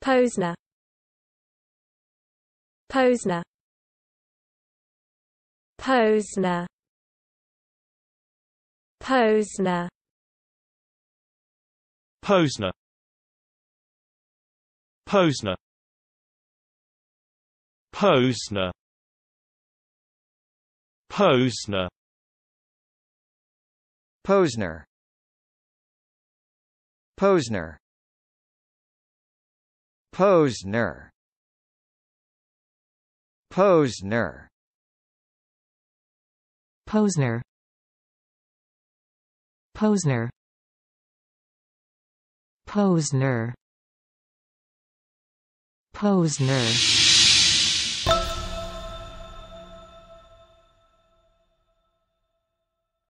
Posner Posner Posner Posner Posner Posner Posner Posner Posner Posner Posner Posner Posner Posner Posner Posner